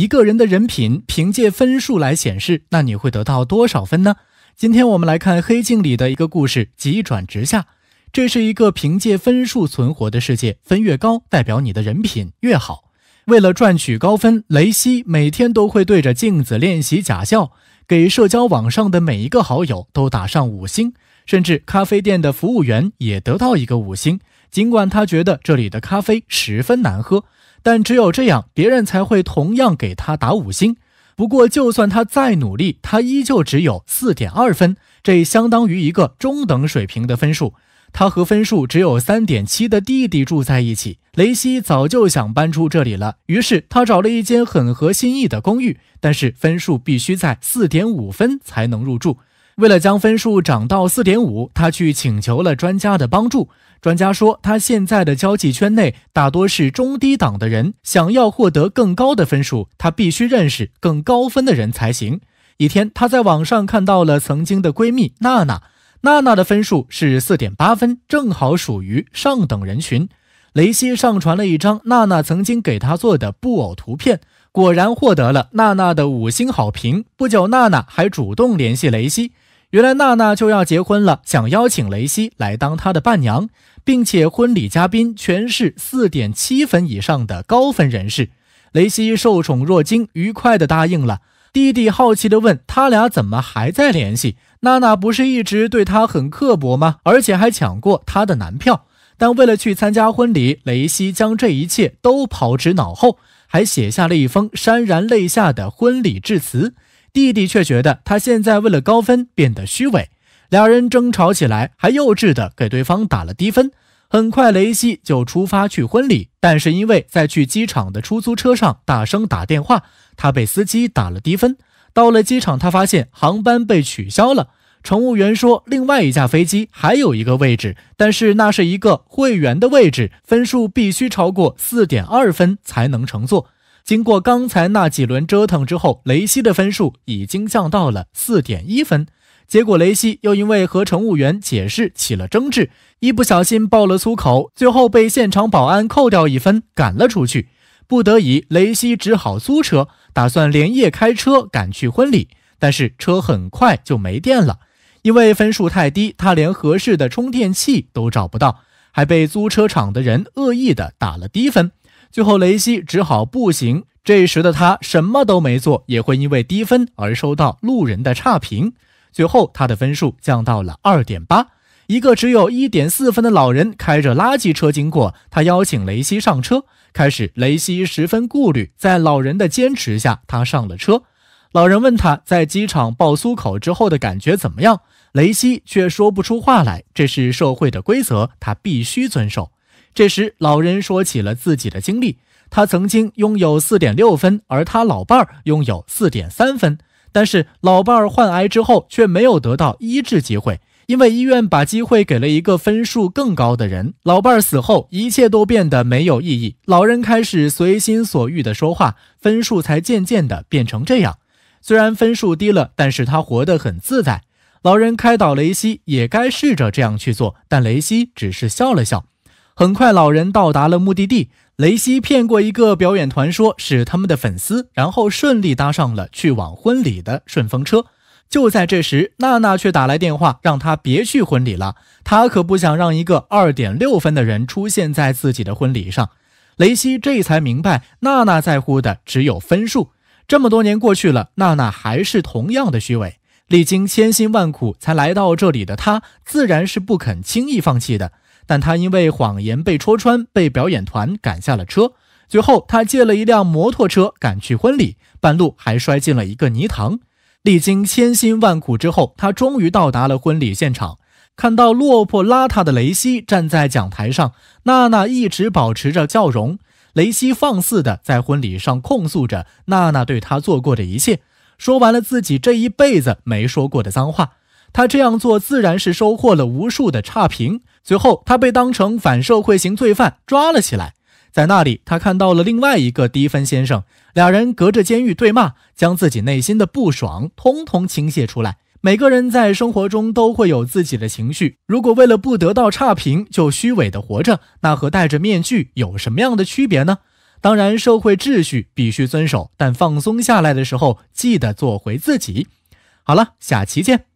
一个人的人品凭借分数来显示，那你会得到多少分呢？今天我们来看黑镜里的一个故事，急转直下。这是一个凭借分数存活的世界，分越高代表你的人品越好。为了赚取高分，雷西每天都会对着镜子练习假笑，给社交网上的每一个好友都打上五星，甚至咖啡店的服务员也得到一个五星。尽管他觉得这里的咖啡十分难喝，但只有这样，别人才会同样给他打五星。不过，就算他再努力，他依旧只有四点二分，这相当于一个中等水平的分数。他和分数只有三点七的弟弟住在一起，雷西早就想搬出这里了。于是，他找了一间很合心意的公寓，但是分数必须在四点五分才能入住。为了将分数涨到四点五，他去请求了专家的帮助。专家说，他现在的交际圈内大多是中低档的人，想要获得更高的分数，他必须认识更高分的人才行。一天，他在网上看到了曾经的闺蜜娜娜，娜娜的分数是四点八分，正好属于上等人群。雷西上传了一张娜娜曾经给他做的布偶图片，果然获得了娜娜的五星好评。不久，娜娜还主动联系雷西。原来娜娜就要结婚了，想邀请雷西来当她的伴娘，并且婚礼嘉宾全是四点七分以上的高分人士。雷西受宠若惊，愉快地答应了。弟弟好奇地问他俩怎么还在联系？娜娜不是一直对他很刻薄吗？而且还抢过他的男票。但为了去参加婚礼，雷西将这一切都抛之脑后，还写下了一封潸然泪下的婚礼致辞。弟弟却觉得他现在为了高分变得虚伪，两人争吵起来，还幼稚地给对方打了低分。很快，雷西就出发去婚礼，但是因为在去机场的出租车上大声打电话，他被司机打了低分。到了机场，他发现航班被取消了。乘务员说，另外一架飞机还有一个位置，但是那是一个会员的位置，分数必须超过四点二分才能乘坐。经过刚才那几轮折腾之后，雷西的分数已经降到了四点一分。结果雷西又因为和乘务员解释起了争执，一不小心爆了粗口，最后被现场保安扣掉一分，赶了出去。不得已，雷西只好租车，打算连夜开车赶去婚礼。但是车很快就没电了，因为分数太低，他连合适的充电器都找不到，还被租车场的人恶意的打了低分。最后雷西只好步行。这时的他什么都没做，也会因为低分而收到路人的差评。最后他的分数降到了二点八，一个只有一点四分的老人开着垃圾车经过，他邀请雷西上车。开始雷西十分顾虑，在老人的坚持下，他上了车。老人问他在机场爆粗口之后的感觉怎么样，雷西却说不出话来。这是社会的规则，他必须遵守。这时，老人说起了自己的经历。他曾经拥有四点六分，而他老伴儿拥有四点三分。但是老伴儿患癌之后却没有得到医治机会，因为医院把机会给了一个分数更高的人。老伴儿死后，一切都变得没有意义。老人开始随心所欲的说话，分数才渐渐的变成这样。虽然分数低了，但是他活得很自在。老人开导雷西，也该试着这样去做，但雷西只是笑了笑。很快，老人到达了目的地。雷西骗过一个表演团，说是他们的粉丝，然后顺利搭上了去往婚礼的顺风车。就在这时，娜娜却打来电话，让他别去婚礼了。他可不想让一个二点六分的人出现在自己的婚礼上。雷西这才明白，娜娜在乎的只有分数。这么多年过去了，娜娜还是同样的虚伪。历经千辛万苦才来到这里的他，自然是不肯轻易放弃的。但他因为谎言被戳穿，被表演团赶下了车。最后，他借了一辆摩托车赶去婚礼，半路还摔进了一个泥塘。历经千辛万苦之后，他终于到达了婚礼现场。看到落魄邋遢的雷西站在讲台上，娜娜一直保持着笑容。雷西放肆地在婚礼上控诉着娜娜对他做过的一切，说完了自己这一辈子没说过的脏话。他这样做自然是收获了无数的差评。最后，他被当成反社会型罪犯抓了起来。在那里，他看到了另外一个低分先生，俩人隔着监狱对骂，将自己内心的不爽通通倾泻出来。每个人在生活中都会有自己的情绪，如果为了不得到差评就虚伪的活着，那和戴着面具有什么样的区别呢？当然，社会秩序必须遵守，但放松下来的时候，记得做回自己。好了，下期见。